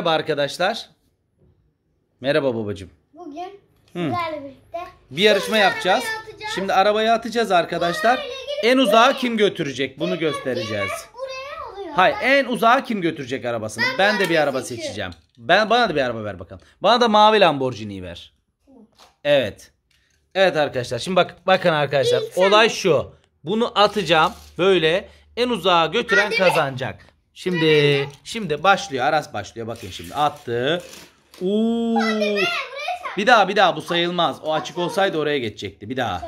Merhaba arkadaşlar. Merhaba babacım. Bugün sizlerle birlikte bir yarışma yapacağız. atacağız. Şimdi arabayı atacağız arkadaşlar. En uzağa kim götürecek bunu göstereceğiz. Buraya Hayır en uzağa kim götürecek arabasını. Ben, de bir araba seçiyorum. seçeceğim. Ben Bana da bir araba ver bakalım. Bana da mavi Lamborghini ver. Evet. Evet arkadaşlar şimdi bak bakın arkadaşlar. Olay şu. Bunu atacağım böyle en uzağa götüren kazanacak. Şimdi şimdi başlıyor. Aras başlıyor. Bakın şimdi attı. Uuu. Bir daha bir daha bu sayılmaz. O açık olsaydı oraya geçecekti. Bir daha.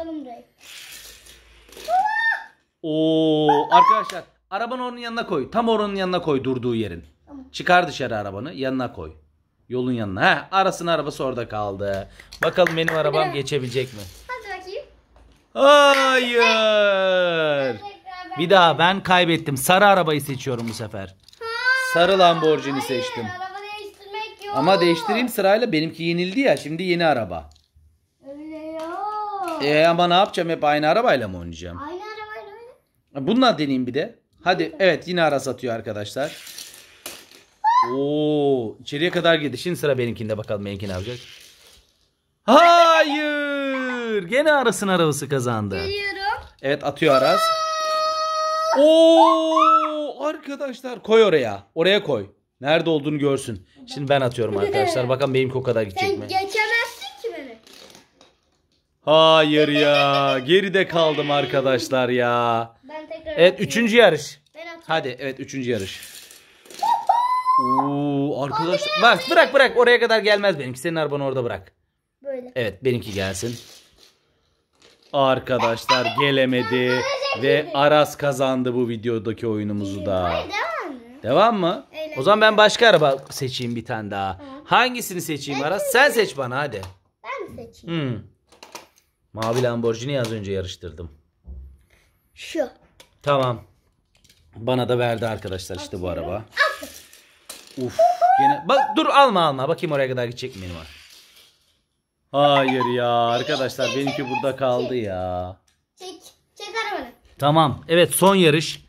Oo arkadaşlar arabanı onun yanına koy. Tam oranın yanına koy durduğu yerin. Çıkar dışarı arabanı yanına koy. Yolun yanına. Heh, Aras'ın arabası orada kaldı. Bakalım benim arabam geçebilecek mi? Hadi bakayım. Hayır. Bir daha ben kaybettim. Sarı arabayı seçiyorum bu sefer. Sarı Lamborghini Hayır, seçtim. Araba değiştirmek yok. Ama değiştireyim sırayla. Benimki yenildi ya. Şimdi yeni araba. Öyle yok. E ama ne yapacağım? Hep aynı arabayla mı oynayacağım? Aynı arabayla mı? Bununla deneyeyim bir de. Hadi evet yine ara satıyor arkadaşlar. Oo, içeriye kadar girdi. Şimdi sıra benimkinde bakalım benimki ne yapacak. Hayır! Gene Aras'ın arabası kazandı. Geliyorum. Evet atıyor Aras. Oo arkadaşlar koy oraya. Oraya koy. Nerede olduğunu görsün. Şimdi ben atıyorum arkadaşlar. Bakalım benimki o kadar gidecek Sen geçemezsin ki beni. Hayır ya. Geride kaldım arkadaşlar ya. Ben tekrar Evet atıyorum. üçüncü yarış. Ben atıyorum. Hadi evet üçüncü yarış. Oo arkadaşlar. Bak bırak bırak oraya kadar gelmez benimki. Senin arabanı orada bırak. Böyle. Evet benimki gelsin. Arkadaşlar gelemedi ve Aras kazandı bu videodaki oyunumuzu da. Devam mı? O zaman ben başka araba seçeyim bir tane daha. Hangisini seçeyim Aras? Sen seç bana hadi. Ben mi seçeyim? Hmm. Mavi Lamborghini az önce yarıştırdım. Şu. Tamam. Bana da verdi arkadaşlar işte bu araba. Uf. Gene... Bak dur alma alma. Bakayım oraya kadar gidecek mi var. Hayır ya arkadaşlar benimki burada kaldı ya. Çek. Çek arabanı. Tamam. Evet son yarış.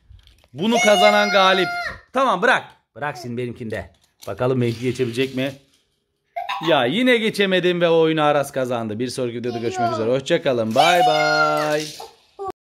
Bunu kazanan galip. Tamam bırak. Bırak şimdi benimkinde. Bakalım Mehdi geçebilecek mi? Ya yine geçemedim ve oyunu Aras kazandı. Bir sonraki videoda görüşmek üzere. Hoşçakalın. Bay bay.